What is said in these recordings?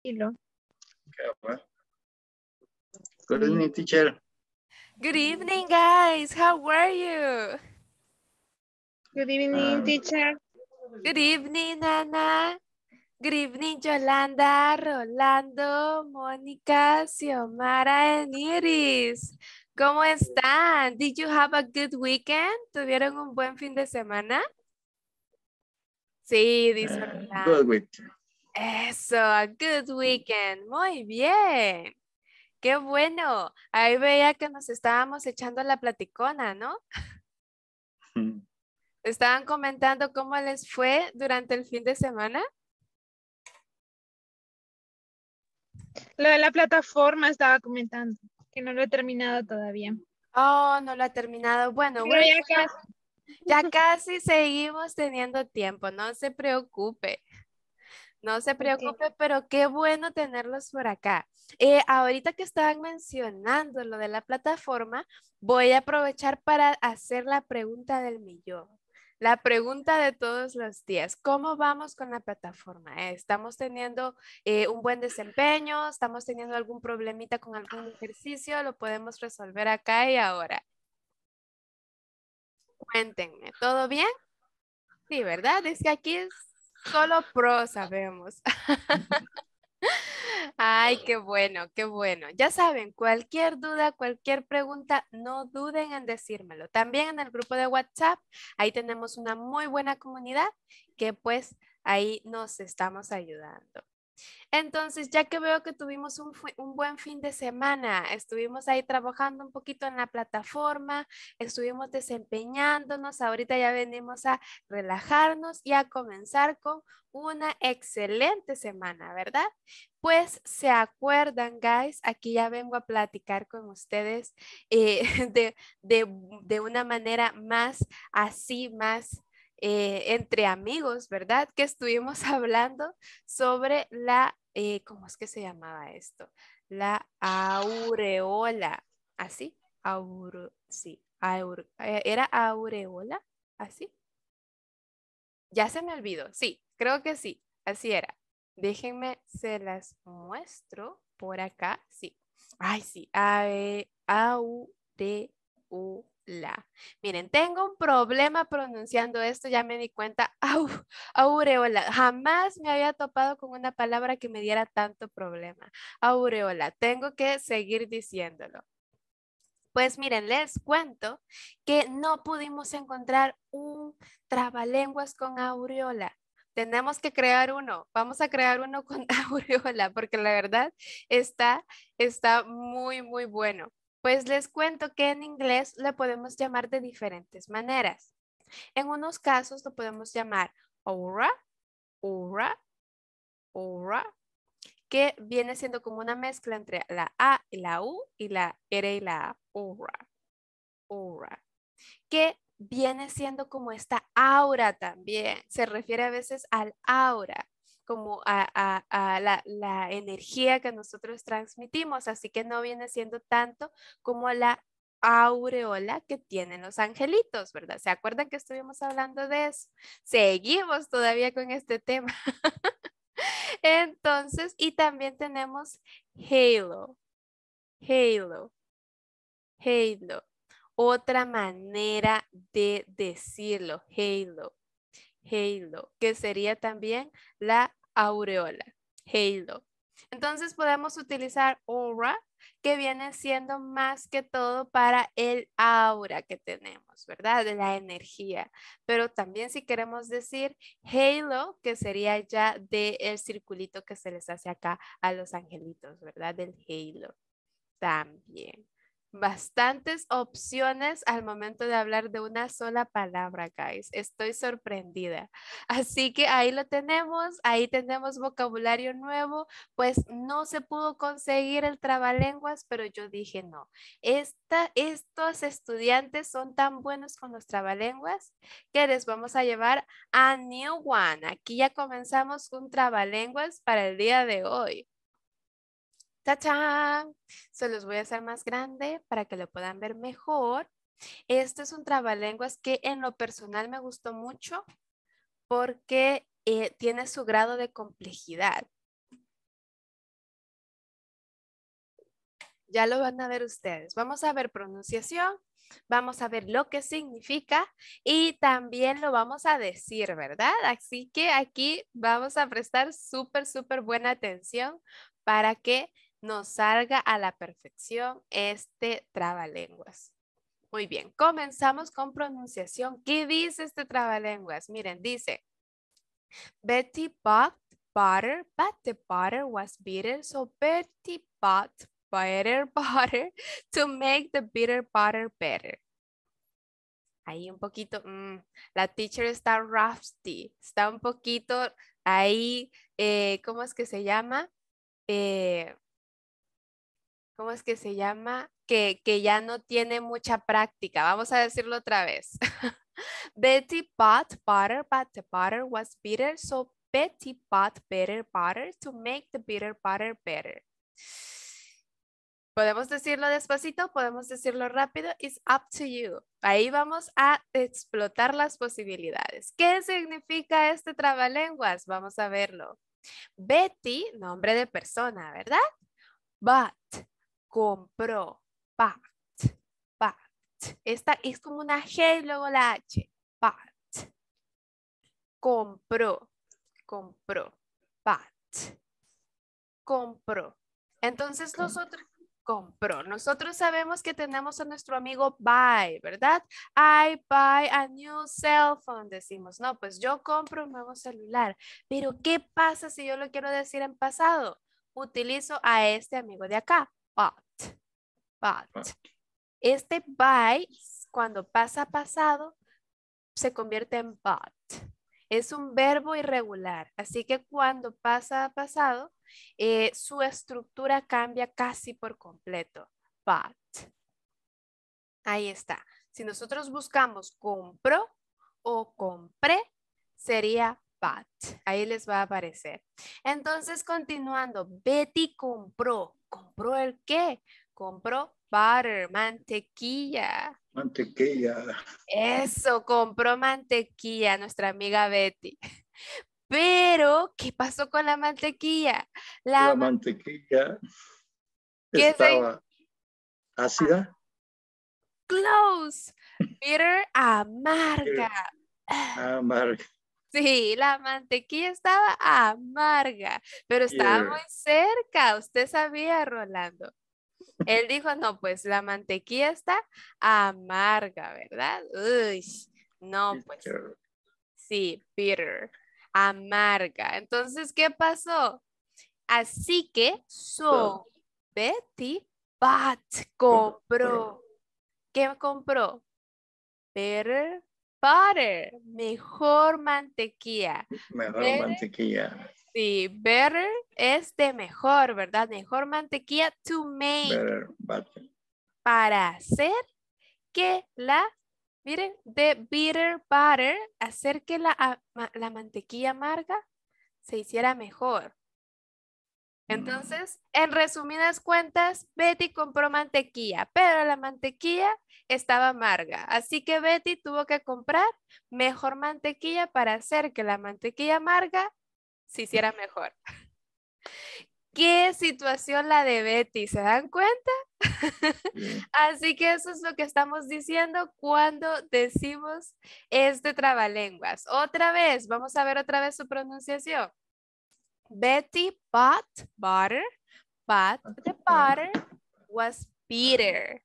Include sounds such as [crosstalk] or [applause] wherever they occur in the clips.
Hello. Okay, Good evening, teacher. Good evening, guys. How are you? Good evening, um, teacher. Good evening, Nana. Good evening, Yolanda, Rolando, Mónica, Xiomara, and Iris. ¿Cómo están? Did you have a good weekend? ¿Tuvieron un buen fin de semana? Sí, eh, disfrutaron. good week. Eso, a good weekend. Muy bien. Qué bueno. Ahí veía que nos estábamos echando la platicona, ¿no? [laughs] Estaban comentando cómo les fue durante el fin de semana. Lo de la plataforma estaba comentando, que no lo he terminado todavía. Oh, no lo ha terminado. Bueno, ya, casi. ya casi seguimos teniendo tiempo, no se preocupe. No se preocupe, pero qué bueno tenerlos por acá. Eh, ahorita que estaban mencionando lo de la plataforma, voy a aprovechar para hacer la pregunta del millón. La pregunta de todos los días, ¿cómo vamos con la plataforma? ¿Estamos teniendo eh, un buen desempeño? ¿Estamos teniendo algún problemita con algún ejercicio? ¿Lo podemos resolver acá y ahora? Cuéntenme, ¿todo bien? Sí, ¿verdad? Es que aquí es Solo pro sabemos. [laughs] Ay, qué bueno, qué bueno. Ya saben, cualquier duda, cualquier pregunta, no duden en decírmelo. También en el grupo de WhatsApp, ahí tenemos una muy buena comunidad que pues ahí nos estamos ayudando. Entonces, ya que veo que tuvimos un, buen fin de semana, estuvimos ahí trabajando un poquito en la plataforma, estuvimos desempeñándonos, ahorita ya venimos a relajarnos y a comenzar con una excelente semana, ¿verdad? Pues se acuerdan, guys, aquí ya vengo a platicar con ustedes eh, [laughs] de, de una manera más así, más eh, entre amigos, ¿verdad? Que estuvimos [laughs] hablando sobre la, eh, ¿cómo es que se llamaba esto? La aureola, así, Aur, sí, eh, era aureola, así. Ya se me olvidó, sí, creo que sí, así era. Déjenme, se las muestro por acá, sí. Ay, sí, a, aureola la. Miren, tengo un problema pronunciando esto, ya me di cuenta. [laughs] Au, aureola. Jamás me había topado con una palabra que me diera tanto problema. Aureola. Tengo que seguir diciéndolo. Pues miren, les cuento que no pudimos encontrar un trabalenguas con aureola. Tenemos que crear uno. Vamos a crear uno con [laughs] aureola porque la verdad está, está muy, muy bueno. Pues les cuento que en inglés le podemos llamar de diferentes maneras. En unos casos lo podemos llamar aura, aura, aura, que viene siendo como una mezcla entre la A y la U y la R y la A, aura, aura, que viene siendo como esta aura también, se refiere a veces al aura como a, la, la, energía que nosotros transmitimos, así que no viene siendo tanto como la aureola que tienen los angelitos, ¿verdad? ¿Se acuerdan que estuvimos hablando de eso? Seguimos todavía con este tema. [laughs] Entonces, y también tenemos halo, halo, halo. Otra manera de decirlo, halo, halo, que sería también la aureola, halo. Entonces podemos utilizar aura, que viene siendo más que todo para el aura que tenemos, ¿verdad? De la energía. Pero también si queremos decir halo, que sería ya del el circulito que se les hace acá a los angelitos, ¿verdad? Del halo también bastantes opciones al momento de hablar de una sola palabra, guys. Estoy sorprendida. Así que ahí lo tenemos, ahí tenemos vocabulario nuevo. Pues no se pudo conseguir el trabalenguas, pero yo dije no. Esta, estos estudiantes son tan buenos con los trabalenguas que les vamos a llevar a New One. Aquí ya comenzamos un trabalenguas para el día de hoy. ¡Tachán! Se los voy a hacer más grande para que lo puedan ver mejor. Este es un trabalenguas que en lo personal me gustó mucho porque eh, tiene su grado de complejidad. Ya lo van a ver ustedes. Vamos a ver pronunciación, vamos a ver lo que significa y también lo vamos a decir, ¿verdad? Así que aquí vamos a prestar súper, súper buena atención para que nos salga a la perfección este trabalenguas. Muy bien, comenzamos con pronunciación. ¿Qué dice este trabalenguas? Miren, dice, Betty bought butter, but the butter was bitter, so Betty bought butter, [laughs] butter to make the bitter butter better. Ahí un poquito, mm, la teacher está rusty, está un poquito ahí, eh, ¿cómo es que se llama? Eh, ¿cómo es que se llama? Que, que ya no tiene mucha práctica. Vamos a decirlo otra vez. [laughs] Betty bought butter, but the butter was bitter, so Betty bought better butter to make the bitter butter better. Podemos decirlo despacito, podemos decirlo rápido, it's up to you. Ahí vamos a explotar las posibilidades. ¿Qué significa este trabalenguas? Vamos a verlo. Betty, nombre de persona, ¿verdad? But, compró. pat, pat, Esta es como una G y luego la H. pat, Compró, compró. pat, Compró. Entonces nosotros compró. Nosotros sabemos que tenemos a nuestro amigo buy, ¿verdad? I buy a new cell phone, decimos. No, pues yo compro un nuevo celular. Pero, ¿qué pasa si yo lo quiero decir en pasado? Utilizo a este amigo de acá but, but. Este by, cuando pasa pasado, se convierte en but. Es un verbo irregular, así que cuando pasa pasado, eh, su estructura cambia casi por completo. But. Ahí está. Si nosotros buscamos compró o compré, sería but. Ahí les va a aparecer. Entonces, continuando, Betty compró. ¿Compró el qué? Compró butter, mantequilla. Mantequilla. Eso, compró mantequilla, nuestra amiga Betty. Pero, ¿qué pasó con la mantequilla? La, mantequilla estaba ácida. Ah. Close. Bitter amarga. amarga. Sí, la mantequilla estaba amarga, pero estaba muy cerca. Usted sabía, Rolando. Él dijo, no, pues la mantequilla está amarga, ¿verdad? Uy, no, pues. Sí, Peter, amarga. Entonces, ¿qué pasó? Así que so Betty Bat compró. ¿Qué compró? Peter butter, mejor mantequilla. Mejor mantequilla. Sí, better es de mejor, ¿verdad? Mejor mantequilla to make. Better butter. Para hacer que la, miren, de bitter butter, hacer que la mantequilla amarga se hiciera mejor. Entonces, en resumidas cuentas, Betty compró mantequilla, pero la mantequilla estaba amarga, así que Betty tuvo que comprar mejor mantequilla para hacer que la mantequilla amarga se hiciera mejor. [laughs] ¿Qué situación la de Betty? ¿Se dan cuenta? [laughs] así que eso es lo que estamos diciendo cuando decimos este trabalenguas. Otra vez, vamos a ver otra vez su pronunciación. Betty bought butter, but the butter was bitter.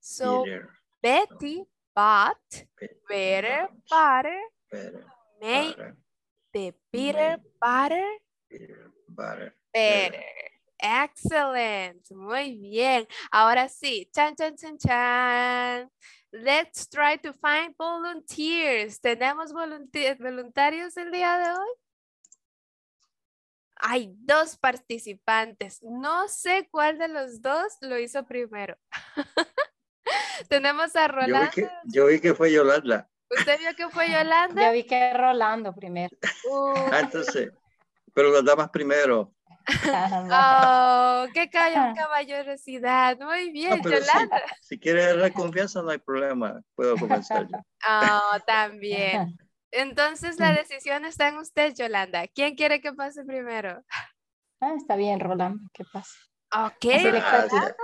So Betty bought better butter, butter made the bitter butter, bitter butter better. Excellent. Muy bien. Ahora sí. Chan, chan, chan, chan. Let's try to find volunteers. ¿Tenemos voluntarios el día de hoy? hay dos participantes. No sé cuál de los dos lo hizo primero. [laughs] Tenemos a Rolando. Yo vi, que, fue Yolanda. ¿Usted vio que fue [laughs] Yolanda? Yo vi que Rolando primero. Ah, entonces, pero las damas primero. oh, qué [laughs] caballerosidad. Muy bien, Yolanda. Si, quieres quiere dar confianza, no hay problema. Puedo comenzar yo. Oh, también. Entonces la mm. decisión está en usted, Yolanda. ¿Quién quiere que pase primero? Ah, está bien, Rolando, que pase. Ok.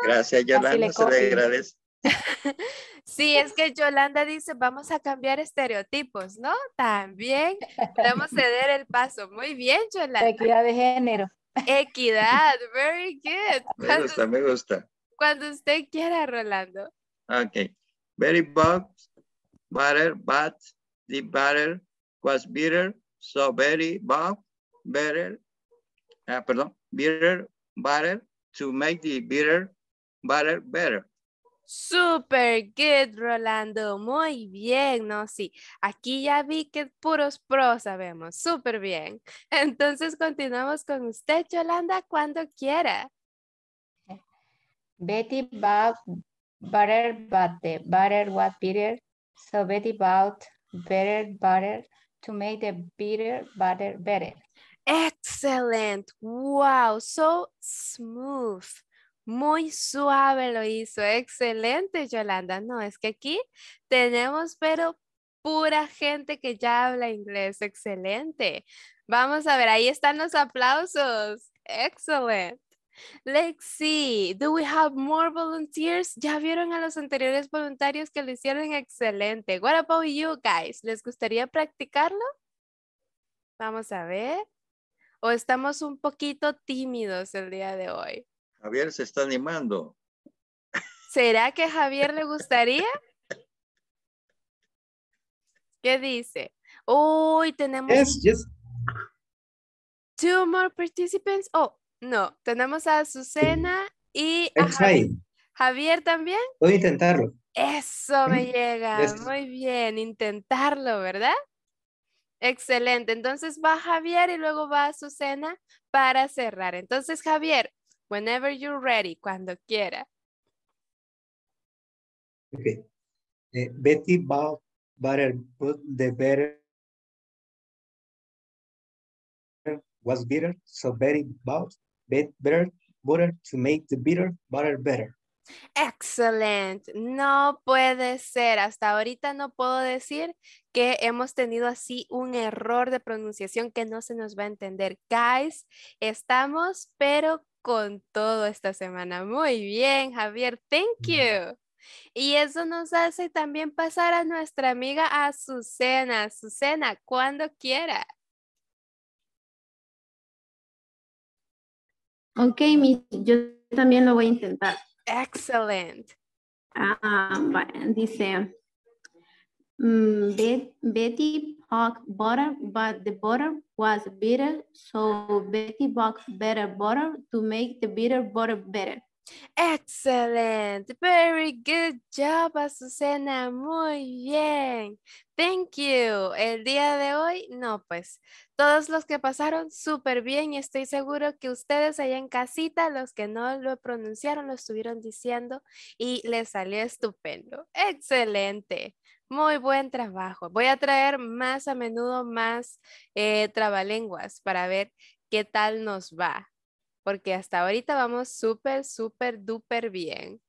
Gracias, Yolanda, se le agradece. [laughs] Sí, es que Yolanda dice, vamos a cambiar estereotipos, ¿no? También podemos ceder el paso. Muy bien, Yolanda. Equidad de género. Equidad, very good. [laughs] me gusta, me gusta. Cuando usted quiera, Rolando. Ok. Very bugs, butter, but, The butter was bitter, so Betty bad, better, ah, perdón, bitter butter to make the bitter butter better. Super good, Rolando. Muy bien, no, sí. Aquí ya vi que puros pros sabemos. Super bien. [laughs] Entonces continuamos con usted, Yolanda, cuando quiera. Betty bought butter, but the butter was bitter, so Betty bought better butter to make the bitter butter better. Excellent. Wow, so smooth. Muy suave lo hizo. Excelente, Yolanda. No, es que aquí tenemos, pero pura gente que ya habla inglés. Excelente. Vamos a ver, ahí están los aplausos. Excelente. Let's see, do we have more volunteers? Ya vieron a los anteriores voluntarios que lo hicieron excelente. What about you guys? ¿Les gustaría practicarlo? Vamos a ver. ¿O estamos un poquito tímidos el día de hoy? Javier se está animando. ¿Será que Javier le gustaría? ¿Qué dice? Uy, tenemos... yes. Two more participants. Oh, no, tenemos a Azucena y Javier. también. Voy a intentarlo. Eso me [laughs] llega. Muy bien, intentarlo, ¿verdad? Excelente. Entonces va Javier y luego va Azucena para cerrar. Entonces, Javier, whenever you're ready, cuando quiera. Eh, Betty bought the was bitter, so Betty bought better butter to make the bitter butter better. Excellent. No puede ser. Hasta ahorita no puedo decir que hemos tenido así un error de pronunciación que no se nos va a entender. Guys, estamos pero con todo esta semana. Muy bien, Javier. Thank mm. you. Y eso nos hace también pasar a nuestra amiga Azucena. Azucena, cuando quiera. Ok, Miss. yo también lo voy a intentar. Excellent. Ah, dice, mm, Betty bought butter, but the butter was bitter, so Betty bought better butter to make the bitter butter better. Excelente, Very good job, Azucena. Muy bien. Thank you. El día de hoy, no, pues, todos los que pasaron súper bien y estoy seguro que ustedes allá en casita, los que no lo pronunciaron, lo estuvieron diciendo y les salió estupendo. Excelente. Muy buen trabajo. Voy a traer más a menudo más eh, trabalenguas para ver qué tal nos va porque hasta ahorita vamos súper, súper, duper bien.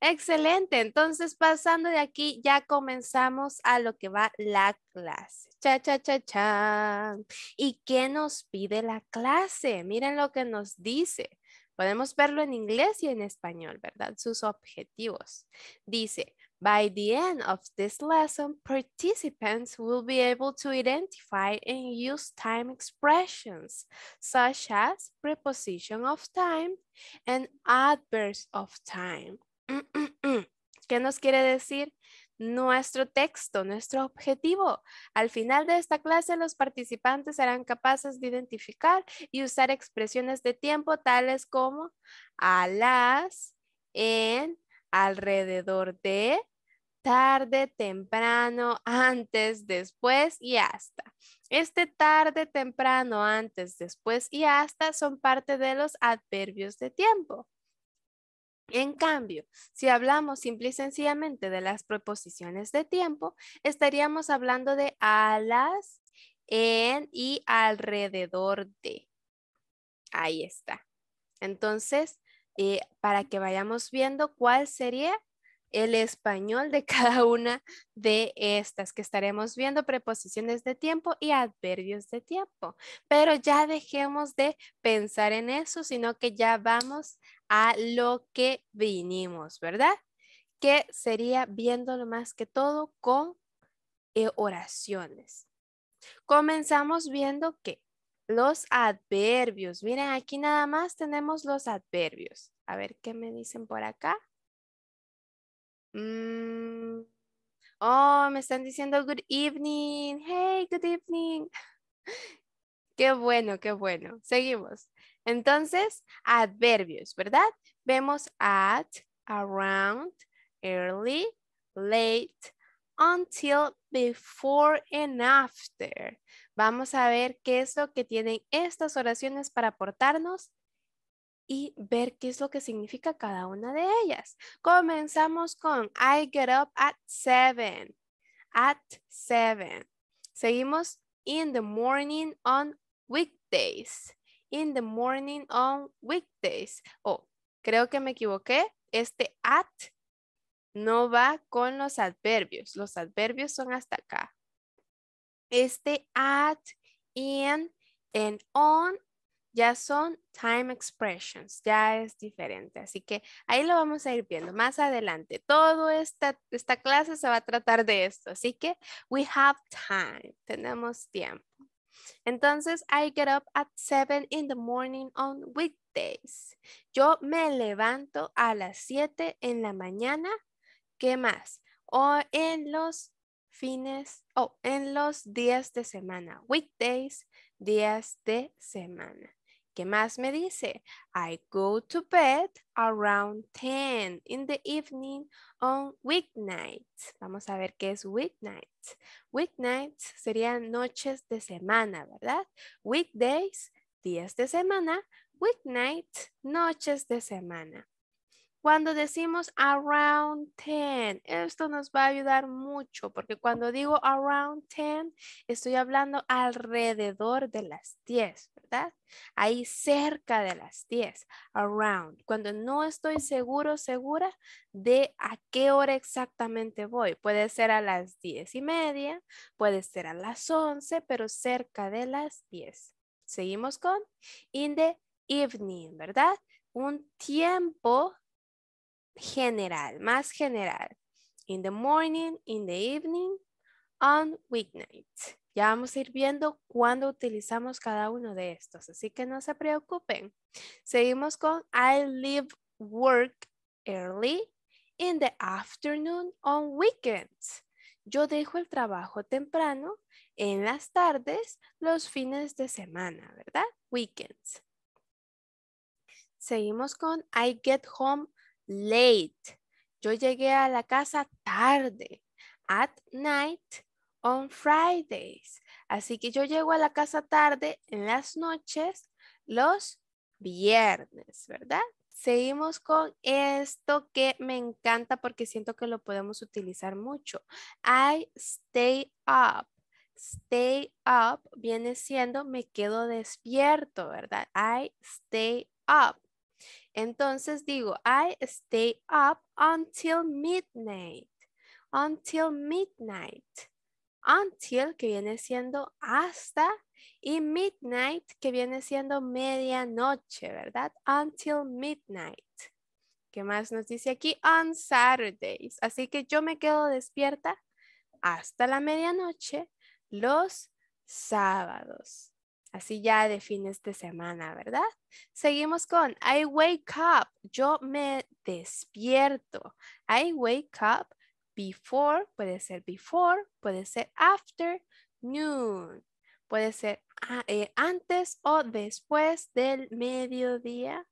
Excelente, entonces pasando de aquí ya comenzamos a lo que va la clase. Cha, cha, cha, cha. ¿Y qué nos pide la clase? Miren lo que nos dice. Podemos verlo en inglés y en español, ¿verdad? Sus objetivos. Dice, By the end of this lesson, participants will be able to identify and use time expressions, such as preposition of time and adverbs of time. [clears throat] ¿Qué nos quiere decir? Nuestro texto, nuestro objetivo. Al final de esta clase, los participantes serán capaces de identificar y usar expresiones de tiempo tales como a las, en, alrededor de, tarde, temprano, antes, después y hasta. Este tarde, temprano, antes, después y hasta son parte de los adverbios de tiempo. En cambio, si hablamos simple y sencillamente de las preposiciones de tiempo, estaríamos hablando de alas, en y alrededor de. Ahí está. Entonces, eh, para que vayamos viendo cuál sería el español de [laughs] cada una de estas que estaremos viendo, preposiciones de tiempo y adverbios de tiempo. Pero ya dejemos de pensar en eso, sino que ya vamos a lo que vinimos, ¿verdad? Que sería viéndolo más que todo con eh, oraciones. Comenzamos viendo que los adverbios. Miren, aquí nada más tenemos los adverbios. A ver qué me dicen por acá. Mm. Oh, me están diciendo good evening. Hey, good evening. [laughs] Qué bueno, qué bueno. Seguimos. Entonces, adverbios, ¿verdad? Vemos at, around, early, late, until, before and after. Vamos a ver qué es lo que tienen estas oraciones para aportarnos y ver qué es lo que significa cada una de ellas. Comenzamos con I get up at seven. At seven. Seguimos in the morning on weekdays. In the morning on weekdays. Oh, creo que me equivoqué. Este at no va con los adverbios. Los adverbios son hasta acá. Este at, in, and on ya son time expressions, ya es diferente. Así que ahí lo vamos a ir viendo más adelante. Toda esta, clase se va a tratar de esto. Así que we have time, tenemos tiempo. Entonces, I get up at 7 in the morning on weekdays. Yo me levanto a las 7 en la mañana. ¿Qué más? O en los fines, o en los días de semana. Weekdays, días de semana. ¿Qué más me dice? I go to bed around 10 in the evening on weeknights. Vamos a ver qué es weeknights. Weeknights serían noches de semana, ¿verdad? Weekdays, días de semana. Weeknight noches de semana. Cuando decimos around 10, esto nos va a ayudar mucho porque cuando digo around 10, estoy hablando alrededor de las 10. Ahí cerca de las 10, around, cuando no estoy seguro, segura de a qué hora exactamente voy. Puede ser a las 10 y media, puede ser a las 11, pero cerca de las 10. Seguimos con in the evening, ¿verdad? Un tiempo general, más general. In the morning, in the evening, on weeknight ya vamos a ir viendo cuándo utilizamos cada uno de estos, así que no se preocupen. Seguimos con I leave work early in the afternoon on weekends. Yo dejo el trabajo temprano en las tardes, los fines de semana, ¿verdad? Weekends. Seguimos con I get home late. Yo llegué a la casa tarde. At night on Fridays. Así que yo llego a la casa tarde en las noches los viernes, ¿verdad? Seguimos con esto que me encanta porque siento que lo podemos utilizar mucho. I stay up. Stay up viene siendo me quedo despierto, ¿verdad? I stay up. Entonces digo, I stay up until midnight. Until midnight until, que viene siendo hasta, y midnight, que viene siendo medianoche, ¿verdad? Until midnight. ¿Qué más nos dice aquí? On Saturdays. Así que yo me quedo despierta hasta la medianoche los sábados. Así ya define esta semana, ¿verdad? Seguimos con I wake up. Yo me despierto. I wake up before, puede ser before, puede ser after, noon, puede ser eh, antes o después del mediodía,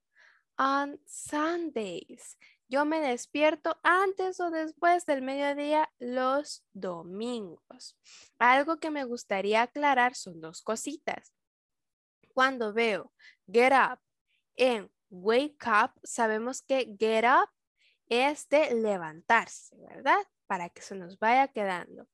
on Sundays. Yo me despierto antes o después del mediodía los domingos. Algo que me gustaría aclarar son dos cositas. Cuando veo get up en wake up, sabemos que get up es de levantarse, ¿verdad? para que se nos vaya quedando.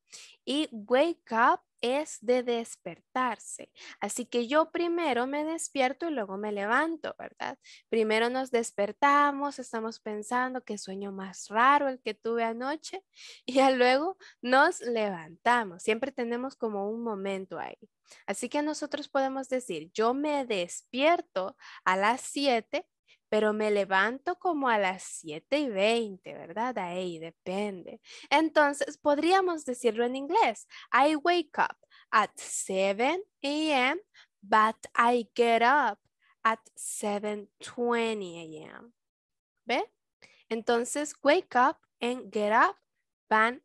Y wake up es de despertarse. Así que yo primero me despierto y luego me levanto, ¿verdad? Primero nos despertamos, estamos pensando qué sueño más raro el que tuve anoche [laughs] y luego nos levantamos. Siempre tenemos como un momento ahí. Así que nosotros podemos decir, yo me despierto a las 7 pero me levanto como a las 7 y 20, ¿verdad? Ahí depende. Entonces, podríamos decirlo en inglés. I wake up at 7 a.m., but I get up at 7.20 a.m. ¿Ve? Entonces, wake up and get up van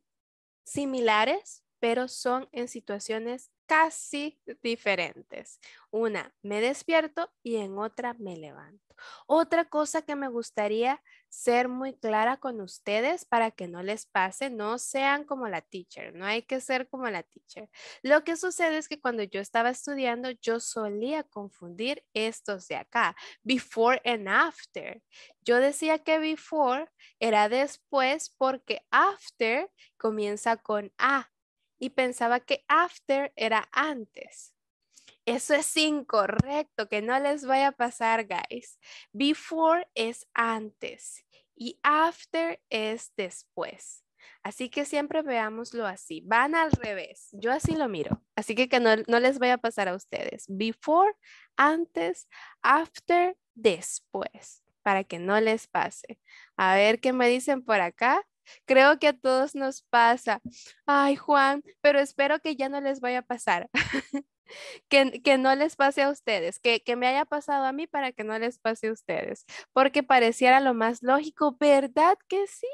similares, pero son en situaciones casi diferentes. Una, me despierto y en otra me levanto. Otra cosa que me gustaría ser muy clara con ustedes para que no les pase, no sean como la teacher, no hay que ser como la teacher. Lo que sucede es que cuando yo estaba estudiando, yo solía confundir estos de acá, before and after. Yo decía que before era después porque after comienza con A y pensaba que after era antes. Eso es incorrecto, que no les vaya a pasar, guys. Before es antes y after es después. Así que siempre veámoslo así. Van al revés. Yo así lo miro. Así que, que no, les vaya a pasar a ustedes. Before, antes, after, después. Para que no les pase. A ver qué me dicen por acá. Creo que a todos nos pasa. Ay, Juan, pero espero que ya no les vaya a pasar. [laughs] que, no les pase a ustedes, que, que me haya pasado a mí para que no les pase a ustedes, porque pareciera lo más lógico, ¿verdad que sí?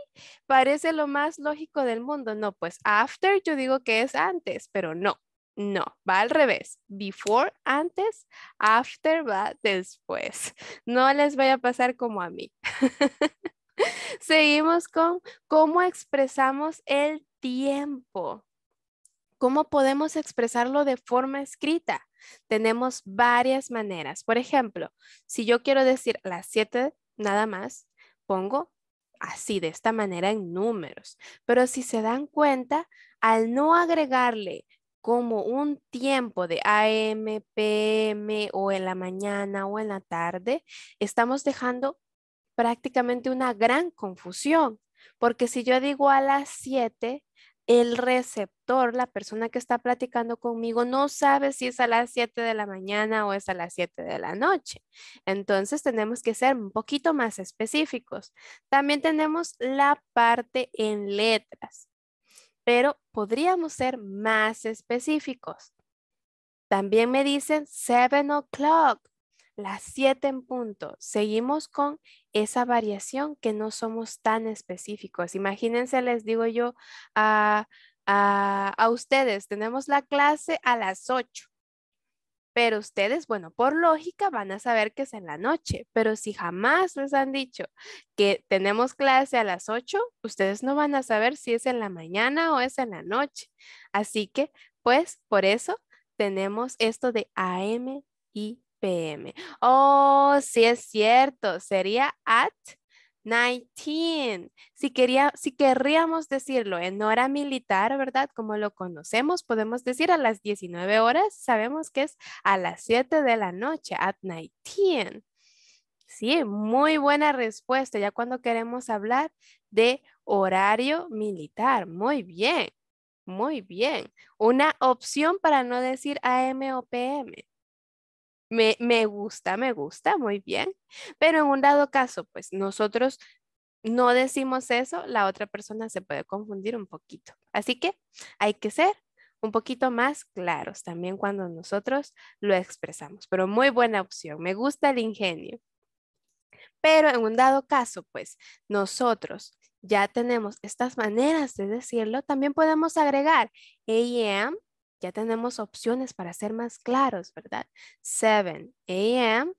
Parece lo más lógico del mundo. No, pues after yo digo que es antes, pero no, no, va al revés. Before, antes, after, va después. No les vaya a pasar como a mí. [laughs] [laughs] Seguimos con cómo expresamos el tiempo. ¿Cómo podemos expresarlo de forma escrita? Tenemos varias maneras. Por ejemplo, si yo quiero decir las 7 nada más, pongo así, de esta manera en números. Pero si se dan cuenta, al no agregarle como un tiempo de AM, PM o en la mañana o en la tarde, estamos dejando prácticamente una gran confusión, porque si yo digo a las 7, el receptor, la persona que está platicando conmigo, no sabe si es a las 7 de la mañana o es a las 7 de la noche. Entonces tenemos que ser un poquito más específicos. También tenemos la parte en letras, pero podríamos ser más específicos. También me dicen 7 o'clock las 7 en punto, seguimos con esa variación que no somos tan específicos. Imagínense, les digo yo a, a, a ustedes, tenemos la clase a las 8. Pero ustedes, bueno, por lógica van a saber que es en la noche, pero si jamás les han dicho que tenemos clase a las 8, ustedes no van a saber si es en la mañana o es en la noche. Así que, pues, por eso tenemos esto de AM y Oh, sí es cierto, sería at 19. Si, quería, si querríamos decirlo en hora militar, ¿verdad? Como lo conocemos, podemos decir a las 19 horas, sabemos que es a las 7 de la noche, at 19. Sí, muy buena respuesta, ya cuando queremos hablar de horario militar. Muy bien, muy bien. Una opción para no decir AM o PM. Me, gusta, me gusta, muy bien. Pero en un dado caso, pues nosotros no decimos eso, la otra persona se puede confundir un poquito. Así que hay que ser un poquito más claros también cuando nosotros lo expresamos. Pero muy buena opción, me gusta el ingenio. Pero en un dado caso, pues nosotros ya tenemos estas maneras de decirlo, también podemos agregar am ya tenemos opciones para ser más claros, ¿verdad? 7 a.m.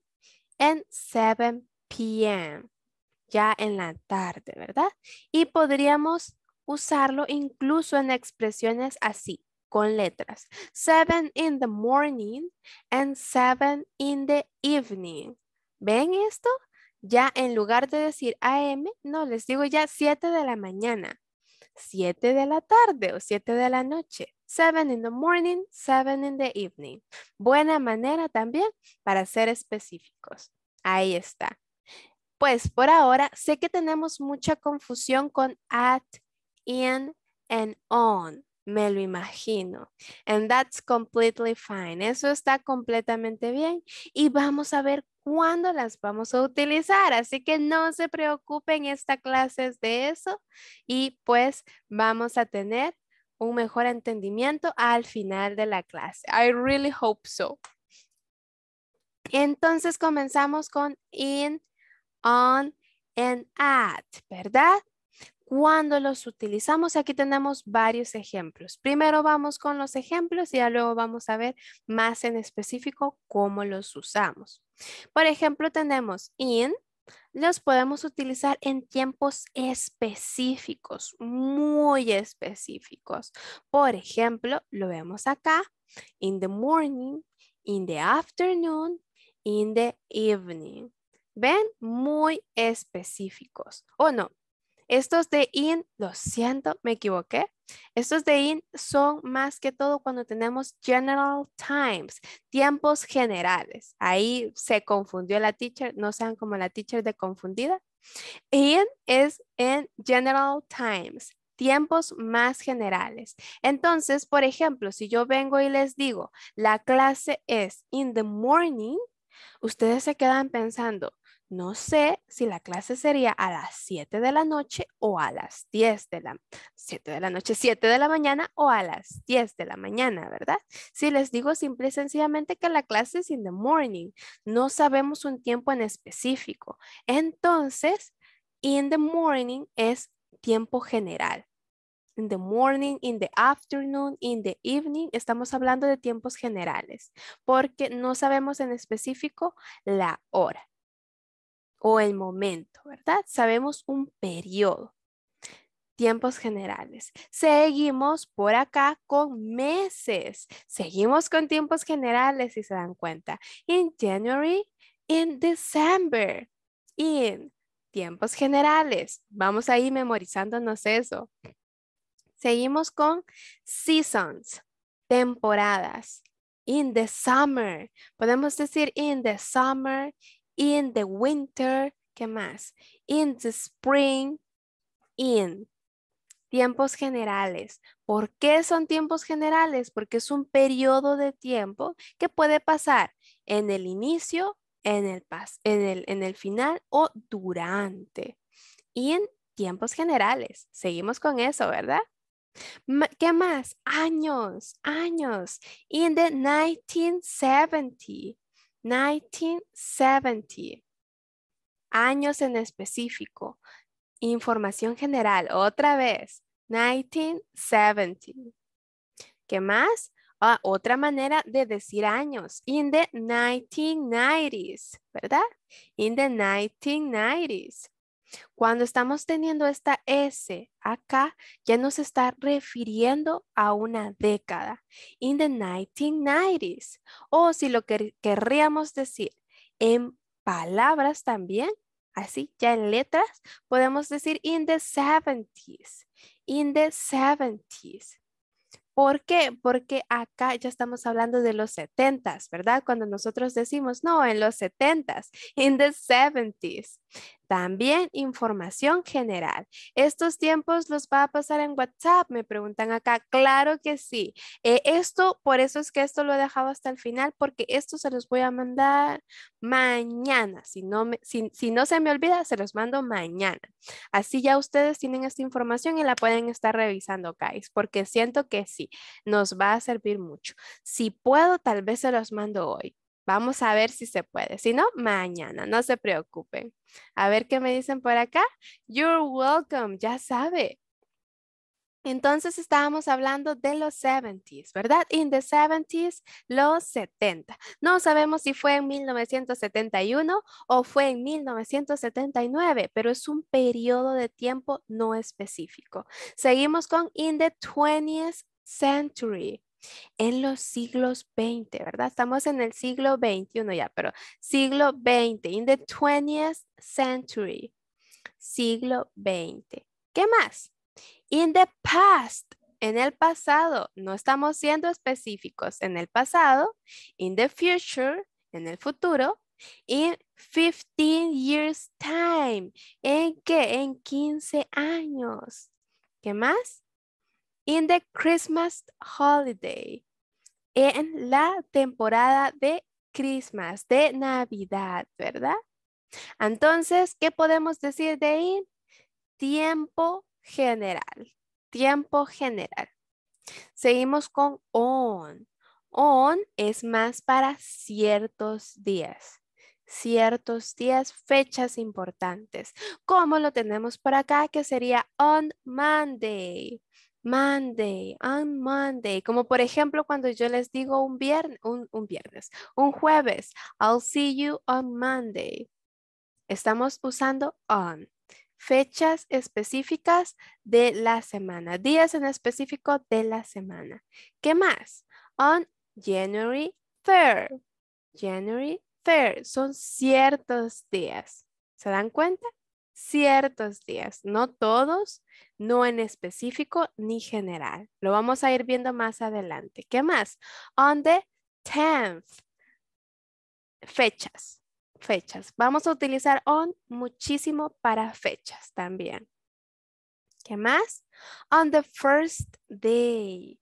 and 7 p.m. Ya en la tarde, ¿verdad? Y podríamos usarlo incluso en expresiones así, con letras. 7 in the morning and 7 in the evening. ¿Ven esto? Ya en lugar de decir AM, no, les digo ya 7 de la mañana, 7 de la tarde o 7 de la noche. Seven in the morning, seven in the evening. Buena manera también para ser específicos. Ahí está. Pues por ahora sé que tenemos mucha confusión con at, in, and on. Me lo imagino. And that's completely fine. Eso está completamente bien. Y vamos a ver cuándo las vamos a utilizar. Así que no se preocupen, esta clase es de eso. Y pues vamos a tener un mejor entendimiento al final de la clase. I really hope so. Entonces comenzamos con in, on, and at, ¿verdad? Cuando los utilizamos, aquí tenemos varios ejemplos. Primero vamos con los ejemplos y ya luego vamos a ver más en específico cómo los usamos. Por ejemplo, tenemos in, los podemos utilizar en tiempos específicos, muy específicos. Por ejemplo, lo vemos acá, in the morning, in the afternoon, in the evening. ¿Ven? Muy específicos. O no, estos de in, lo siento, me equivoqué. Estos de in son más que todo cuando tenemos general times, tiempos generales. Ahí se confundió la teacher, no sean como la teacher de confundida. In es en general times, tiempos más generales. Entonces, por ejemplo, si yo vengo y les digo, la clase es in the morning, ustedes se quedan pensando, no sé si la clase sería a las 7 de la noche o a las 10 de la 7 de la noche, 7 de la mañana o a las 10 de la mañana, ¿verdad? Si les digo simple y sencillamente que la clase es in the morning, no sabemos un tiempo en específico. Entonces, in the morning es tiempo general. In the morning, in the afternoon, in the evening, estamos hablando de tiempos generales porque no sabemos en específico la hora o el momento, ¿verdad? Sabemos un periodo. Tiempos generales. Seguimos por acá con meses. Seguimos con tiempos generales, si se dan cuenta. In January, in December. In tiempos generales. Vamos a ir memorizándonos eso. Seguimos con seasons, temporadas. In the summer. Podemos decir in the summer, in the winter, ¿qué más? In the spring, in. Tiempos generales. ¿Por qué son tiempos generales? Porque es un periodo de tiempo que puede pasar en el inicio, en el, en el, en el final o durante. In tiempos generales. Seguimos con eso, ¿verdad? ¿Qué más? Años, años. In the 1970. 1970. Años en específico. Información general. Otra vez. 1970. ¿Qué más? Ah, otra manera de decir años. In the 1990s, ¿verdad? In the 1990s. Cuando estamos teniendo esta S acá, ya nos está refiriendo a una década. In the 1990s. O si lo que querríamos decir en palabras también, así ya en letras, podemos decir in the 70s. In the 70s. ¿Por qué? Porque acá ya estamos hablando de los 70s, ¿verdad? Cuando nosotros decimos, no, en los 70s, in the 70s. También información general. ¿Estos tiempos los va a pasar en WhatsApp? Me preguntan acá. Claro que sí. Eh, esto, por eso es que esto lo he dejado hasta el final, porque esto se los voy a mandar mañana. Si no, no se me olvida, se los mando mañana. Así ya ustedes tienen esta información y la pueden estar revisando, guys, porque siento que sí, nos va a servir mucho. Si puedo, tal vez se los mando hoy. Vamos a ver si se puede. Si no, mañana, no se preocupen. A ver qué me dicen por acá. You're welcome, ya sabe. Entonces estábamos hablando de los 70s, ¿verdad? In the 70s, los 70. No sabemos si fue en 1971 o fue en 1979, pero es un periodo de tiempo no específico. Seguimos con in the 20th century en los siglos 20, ¿verdad? Estamos en el siglo 21 ya, pero siglo 20, in the 20th century, siglo 20. ¿Qué más? In the past, en el pasado, no estamos siendo específicos, en el pasado, in the future, en el futuro, in 15 years time, ¿en qué? En 15 años. ¿Qué más? in the Christmas holiday, en la temporada de Christmas, de Navidad, ¿verdad? Entonces, ¿qué podemos decir de in? Tiempo general, tiempo general. Seguimos con on. On es más para ciertos días, ciertos días, fechas importantes, como lo tenemos por acá, que sería on Monday. Monday, on Monday. Como por ejemplo cuando yo les digo un viernes, un, viernes, un jueves, I'll see you on Monday. Estamos usando on. Fechas específicas de la semana, días en específico de la semana. ¿Qué más? On January 3rd. January 3rd. Son ciertos días. ¿Se dan cuenta? Ciertos días, no todos no en específico ni general. Lo vamos a ir viendo más adelante. ¿Qué más? On the 10th. Fechas, fechas. Vamos a utilizar on muchísimo para fechas también. ¿Qué más? On the first day.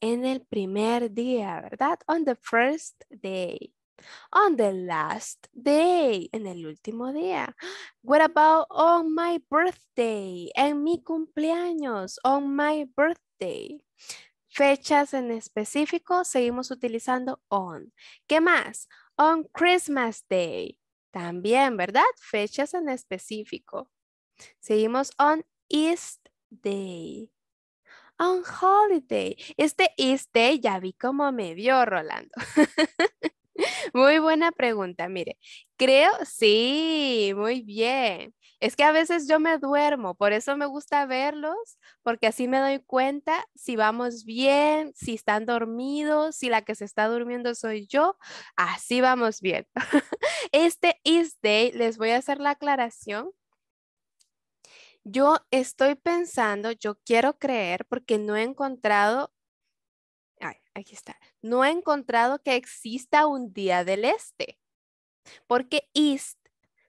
En el primer día, ¿verdad? On the first day. On the last day, en el último día. What about on my birthday? En mi cumpleaños, on my birthday. Fechas en específico, seguimos utilizando on. ¿Qué más? On Christmas Day. También, ¿verdad? Fechas en específico. Seguimos on East Day. On holiday. Este East Day ya vi cómo me vio Rolando. [laughs] Muy buena pregunta, mire. Creo, sí, muy bien. Es que a veces yo me duermo, por eso me gusta verlos, porque así me doy cuenta si vamos bien, si están dormidos, si la que se está durmiendo soy yo, así vamos bien. [laughs] Este is day, les voy a hacer la aclaración. Yo estoy pensando, yo quiero creer, porque no he encontrado aquí está, no he encontrado que exista un día del este, porque east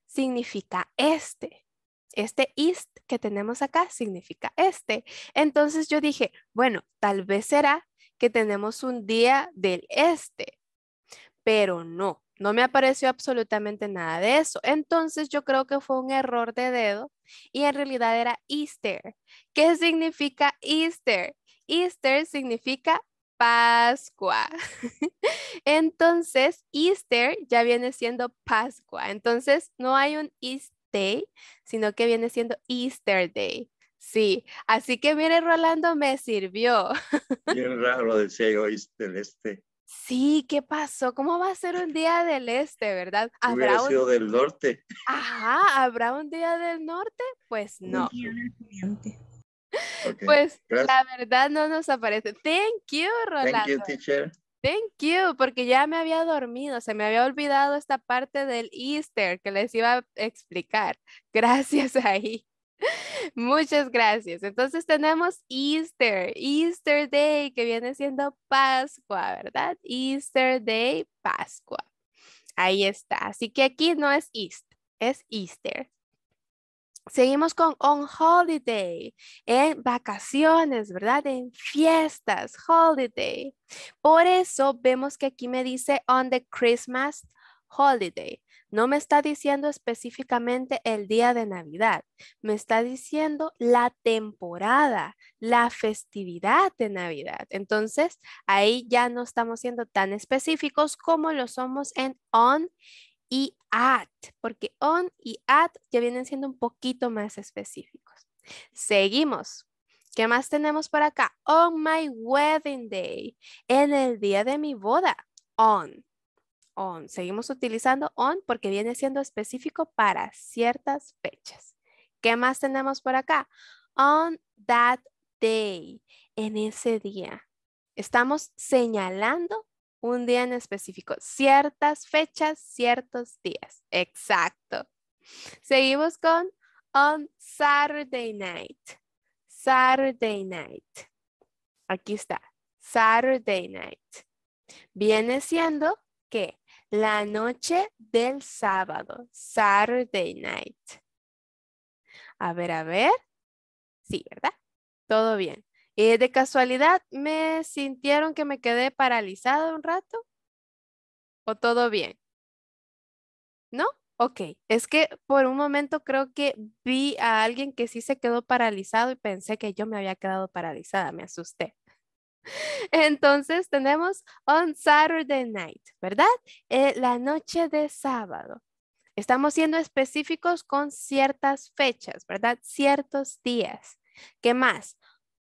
significa este. Este east que tenemos acá significa este. Entonces yo dije, bueno, tal vez será que tenemos un día del este, pero no, no me apareció absolutamente nada de eso. Entonces yo creo que fue un error de dedo y en realidad era Easter. ¿Qué significa Easter? Easter significa Pascua. [laughs] Entonces, Easter ya viene siendo Pascua. Entonces, no hay un Easter sino que viene siendo Easter Day. Sí, así que mire, Rolando, me sirvió. [laughs] Bien raro decía yo, Easter Este. Sí, ¿qué pasó? ¿Cómo va a ser un día del este, verdad? ¿Habrá sido del norte. Ajá, ¿habrá un día del norte? Pues no. Pues la verdad no nos aparece. Thank you, Rolando. Thank you, teacher. Thank you, porque ya me había dormido, se me había olvidado esta parte del Easter que les iba a explicar. [laughs] Gracias ahí. Muchas gracias. Entonces tenemos Easter, Easter Day, que viene siendo Pascua, ¿verdad? Easter Day, Pascua. Ahí está. Así que aquí no es East, es Easter. Seguimos con on holiday, en vacaciones, ¿verdad? En fiestas, holiday. Por eso vemos que aquí me dice on the Christmas holiday. No me está diciendo específicamente el día de Navidad, me está diciendo la temporada, la festividad de Navidad. Entonces, ahí ya no estamos siendo tan específicos como lo somos en on y at, porque on y at ya vienen siendo un poquito más específicos. Seguimos. ¿Qué más tenemos por acá? On my wedding day, en el día de mi boda. On, on. Seguimos utilizando on porque viene siendo específico para ciertas fechas. ¿Qué más tenemos por acá? On that day, en ese día. Estamos señalando un día en específico, ciertas fechas, ciertos días. Exacto. Seguimos con on Saturday night. Saturday night. Aquí está, Saturday night. Viene siendo que la noche del sábado, Saturday night. A ver, a ver. Sí, ¿verdad? Todo bien. Eh, ¿De casualidad me sintieron que me quedé paralizada un rato? ¿O todo bien? ¿No? Ok, es que por un momento creo que vi a alguien que sí se quedó paralizado y pensé que yo me había quedado paralizada, me asusté. [laughs] Entonces tenemos On Saturday Night, ¿verdad? Eh, la noche de sábado. Estamos siendo específicos con ciertas fechas, ¿verdad? Ciertos días. ¿Qué más?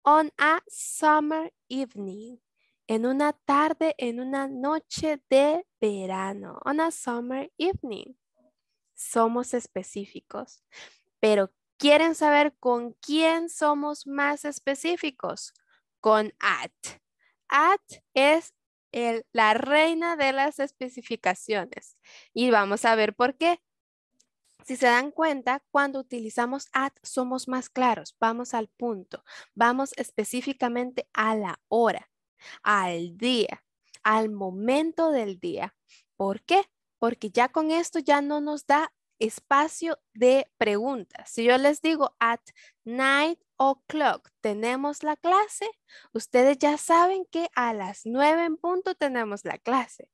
On a summer evening. En una tarde, en una noche de verano. On a summer evening. Somos específicos. Pero quieren saber con quién somos más específicos. Con at. At es la reina de las especificaciones. Y vamos a ver por qué. Si se dan cuenta, cuando utilizamos at somos más claros, vamos al punto, vamos específicamente a la hora, al día, al momento del día. ¿Por qué? Porque ya con esto ya no nos da espacio de preguntas. Si yo les digo at night o'clock tenemos la clase, ustedes ya saben que a las nueve en punto tenemos la clase.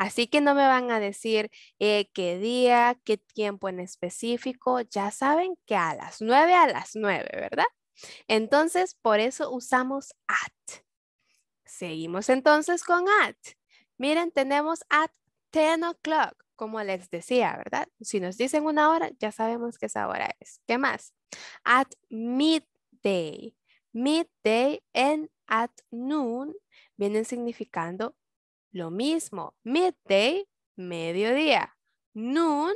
Así que no me van a decir eh, qué día, qué tiempo en específico. Ya saben que a las 9 a las 9, ¿verdad? Entonces, por eso usamos at. Seguimos entonces con at. Miren, tenemos at 10 o'clock, como les decía, ¿verdad? Si nos dicen una hora, ya sabemos que esa hora es. ¿Qué más? At midday. Midday and at noon vienen significando lo mismo, midday, mediodía. Noon,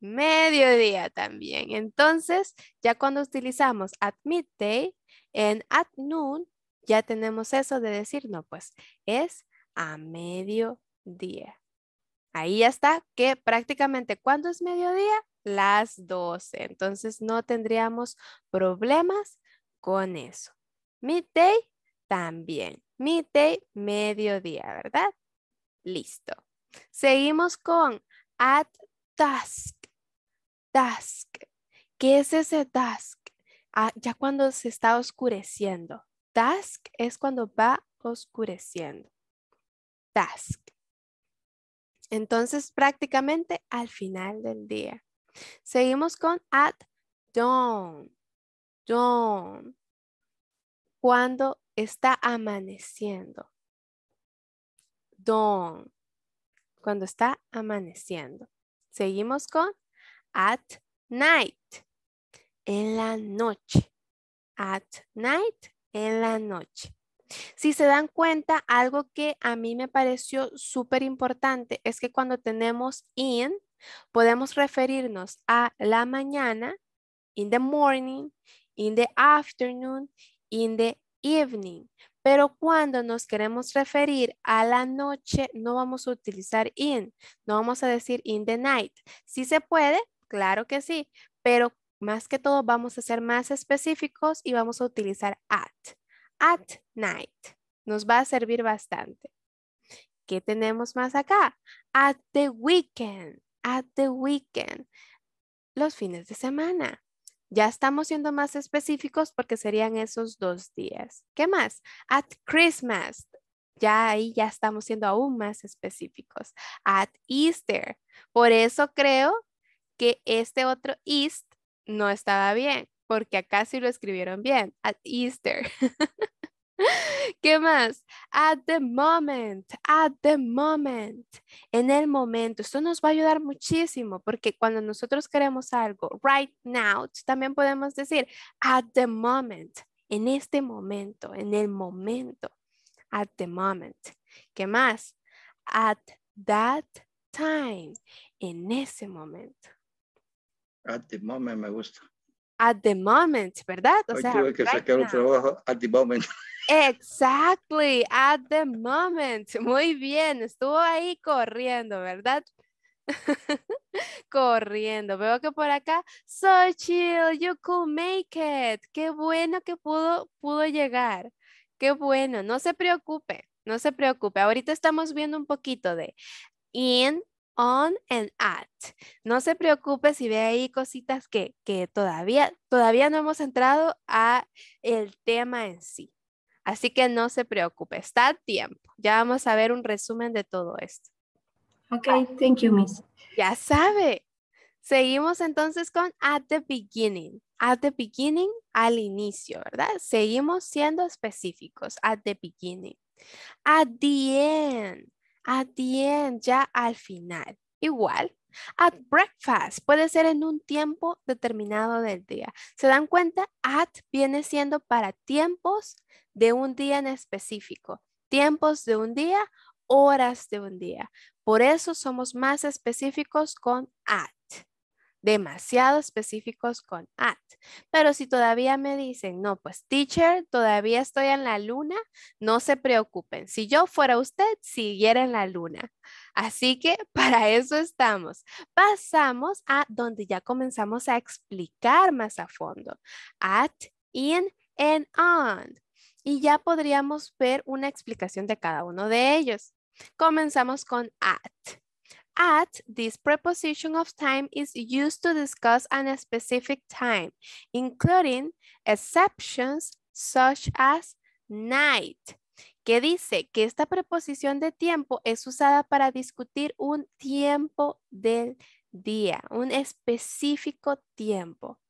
mediodía también. Entonces, ya cuando utilizamos at midday, en at noon, ya tenemos eso de decir, no, pues es a mediodía. Ahí ya está que prácticamente cuando es mediodía, las 12. Entonces no tendríamos problemas con eso. Midday, también. Midday, mediodía, ¿verdad? Listo. Seguimos con at dusk. Dusk. ¿Qué es ese dusk? Ah, ya cuando se está oscureciendo. Dusk es cuando va oscureciendo. Dusk. Entonces, prácticamente al final del día. Seguimos con at dawn. Dawn. Cuando está amaneciendo. Dawn. Cuando está amaneciendo. Seguimos con at night. En la noche. At night, en la noche. Si se dan cuenta, algo que a mí me pareció súper importante es que cuando tenemos in, podemos referirnos a la mañana, in the morning, in the afternoon, in the evening, pero cuando nos queremos referir a la noche no vamos a utilizar in, no vamos a decir in the night. Si se puede, claro que sí, pero más que todo vamos a ser más específicos y vamos a utilizar at, at night. Nos va a servir bastante. ¿Qué tenemos más acá? At the weekend, at the weekend, los fines de semana. Ya estamos siendo más específicos porque serían esos dos días. ¿Qué más? At Christmas. Ya ahí ya estamos siendo aún más específicos. At Easter. Por eso creo que este otro East no estaba bien, porque acá sí lo escribieron bien. At Easter. [laughs] [laughs] ¿Qué más? At the moment, at the moment, en el momento. Esto nos va a ayudar muchísimo porque cuando nosotros queremos algo, right now, también podemos decir at the moment, en este momento, en el momento, at the moment. ¿Qué más? At that time, en ese momento. At the moment me gusta. At the moment, ¿verdad? O Hoy sea, que sacar un trabajo at the moment. [laughs] Exactly, at the moment. [laughs] Muy bien, estuvo ahí corriendo, ¿verdad? [laughs] corriendo. Veo que por acá, so chill, you could make it. Qué bueno que pudo, pudo llegar. Qué bueno, no se preocupe, no se preocupe. Ahorita estamos viendo un poquito de in, on and at. No se preocupe si ve ahí cositas que, que todavía, todavía no hemos entrado a el tema en sí. Así que no se preocupe, está a tiempo. Ya vamos a ver un resumen de todo esto. Ok, thank you, Miss. Ya sabe. Seguimos entonces con at the beginning. At the beginning, al inicio, ¿verdad? Seguimos siendo específicos. At the beginning. At the end. At the end, ya al final. Igual, At breakfast puede ser en un tiempo determinado del día. ¿Se dan cuenta? At viene siendo para tiempos de un día en específico. Tiempos de un día, horas de un día. Por eso somos más específicos con at demasiado específicos con at. Pero si todavía me dicen, no, pues teacher, todavía estoy en la luna, no se preocupen. Si yo fuera usted, siguiera en la luna. Así que para eso estamos. Pasamos a donde ya comenzamos a explicar más a fondo. At, in, and on. Y ya podríamos ver una explicación de cada uno de ellos. Comenzamos con at. At, this preposition of time is used to discuss an specific time, including exceptions such as night, que dice que esta preposición de tiempo es usada para discutir un tiempo del día, un específico tiempo.